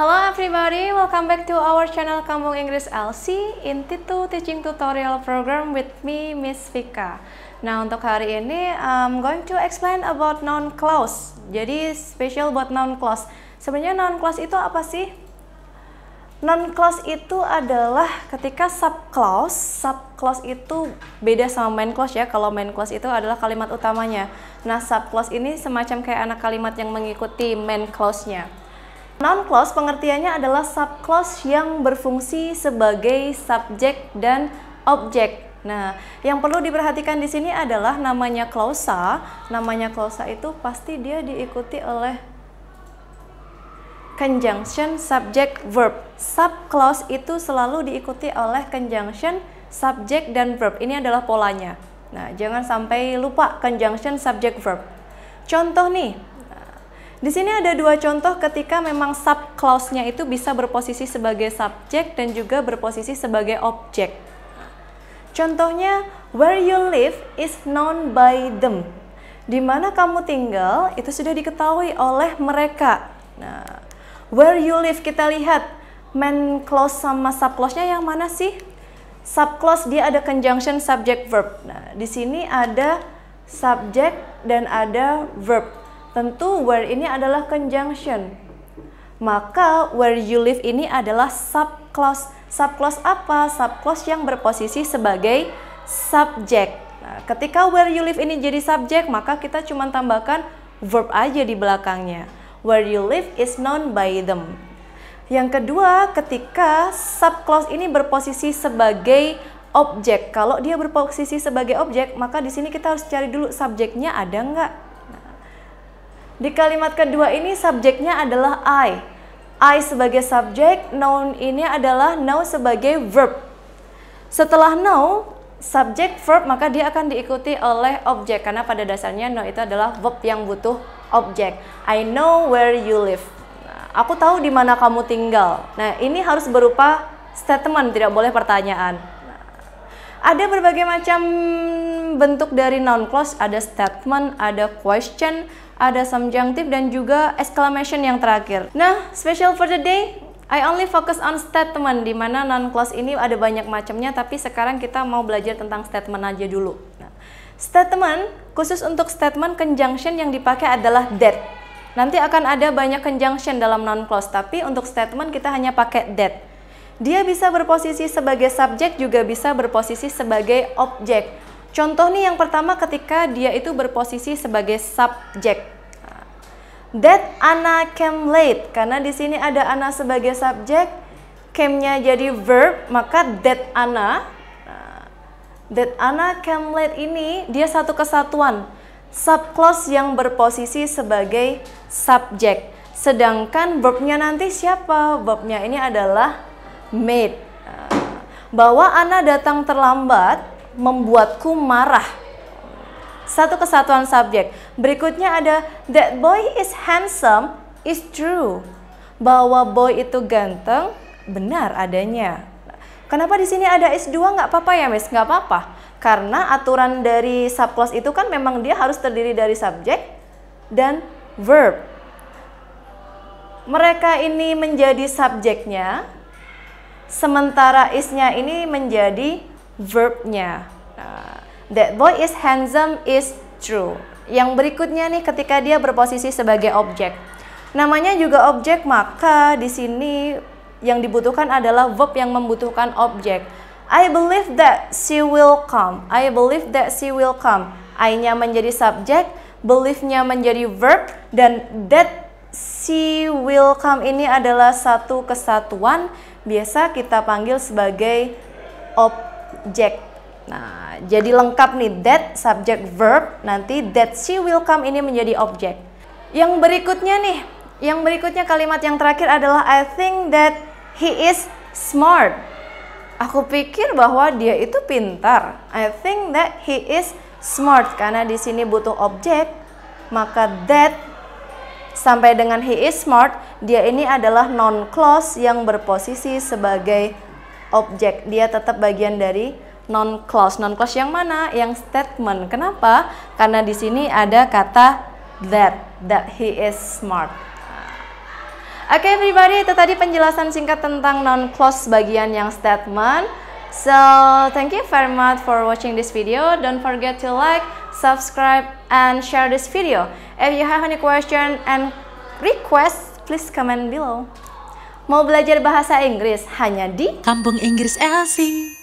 Hello everybody, welcome back to our channel Kampung Inggris LC in Tito Teaching Tutorial Program with me, Miss Vika. Nah, untuk hari ini I'm going to explain about noun clause. Jadi special buat noun clause. Sebenarnya noun clause itu apa sih? Non clause itu adalah ketika sub clause, sub clause itu beda sama main clause ya. Kalau main clause itu adalah kalimat utamanya. Nah, sub clause ini semacam kayak anak kalimat yang mengikuti main clause-nya. Non-clause pengertiannya adalah sub clause yang berfungsi sebagai subjek dan objek. Nah, yang perlu diperhatikan di sini adalah namanya klausa. Namanya klausa itu pasti dia diikuti oleh conjunction subject verb. Sub clause itu selalu diikuti oleh conjunction subject dan verb. Ini adalah polanya. Nah, jangan sampai lupa conjunction subject verb. Contoh nih, di sini ada dua contoh ketika memang sub clause-nya itu bisa berposisi sebagai subjek dan juga berposisi sebagai objek. Contohnya, where you live is known by them. Di mana kamu tinggal itu sudah diketahui oleh mereka. Nah, where you live kita lihat main clause sama sub clause-nya yang mana sih? Sub clause dia ada conjunction subject verb. Nah, di sini ada subject dan ada verb. Tentu where ini adalah conjunction. Maka where you live ini adalah subclause. Subclause apa? Subclause yang berposisi sebagai subjek. Nah, ketika where you live ini jadi subjek, maka kita cuma tambahkan verb aja di belakangnya. Where you live is known by them. Yang kedua, ketika subclause ini berposisi sebagai objek. Kalau dia berposisi sebagai objek, maka di sini kita harus cari dulu subjeknya ada nggak. Di kalimat kedua ini subjeknya adalah I. I sebagai subjek, noun ini adalah now sebagai verb. Setelah now, subjek verb maka dia akan diikuti oleh objek karena pada dasarnya no itu adalah verb yang butuh objek. I know where you live. Nah, aku tahu di mana kamu tinggal. Nah, ini harus berupa statement, tidak boleh pertanyaan. Nah, ada berbagai macam bentuk dari noun clause ada statement, ada question, ada subjunctive dan juga exclamation yang terakhir. Nah, special for the day I only focus on statement di mana noun clause ini ada banyak macamnya tapi sekarang kita mau belajar tentang statement aja dulu. Nah, statement khusus untuk statement conjunction yang dipakai adalah that. Nanti akan ada banyak conjunction dalam noun clause tapi untuk statement kita hanya pakai that. Dia bisa berposisi sebagai subjek juga bisa berposisi sebagai objek. Contoh nih yang pertama ketika dia itu berposisi sebagai subjek. That Anna came late karena di sini ada Anna sebagai subjek, came-nya jadi verb, maka that Anna uh, that Anna came late ini dia satu kesatuan subclause yang berposisi sebagai subjek. Sedangkan verbnya nanti siapa? Verbnya ini adalah made. Uh, bahwa Anna datang terlambat membuatku marah. Satu kesatuan subjek. Berikutnya ada that boy is handsome is true. Bahwa boy itu ganteng, benar adanya. Kenapa di sini ada is 2 nggak apa-apa ya, Miss? Nggak apa-apa. Karena aturan dari subclass itu kan memang dia harus terdiri dari subjek dan verb. Mereka ini menjadi subjeknya, sementara isnya ini menjadi verbnya. Uh, that boy is handsome is true. Yang berikutnya nih ketika dia berposisi sebagai objek. Namanya juga objek, maka di sini yang dibutuhkan adalah verb yang membutuhkan objek. I believe that she will come. I believe that she will come. I-nya menjadi subjek, believe-nya menjadi verb, dan that she will come ini adalah satu kesatuan biasa kita panggil sebagai objek subject. Nah, jadi lengkap nih that subject verb nanti that she will come ini menjadi objek. Yang berikutnya nih, yang berikutnya kalimat yang terakhir adalah I think that he is smart. Aku pikir bahwa dia itu pintar. I think that he is smart karena di sini butuh objek, maka that sampai dengan he is smart, dia ini adalah non clause yang berposisi sebagai objek. Dia tetap bagian dari non clause. Non clause yang mana? Yang statement. Kenapa? Karena di sini ada kata that, that he is smart. Oke okay, everybody, itu tadi penjelasan singkat tentang non clause bagian yang statement. So, thank you very much for watching this video. Don't forget to like, subscribe, and share this video. If you have any question and request, please comment below. Mau belajar bahasa Inggris hanya di Kampung Inggris Elsie.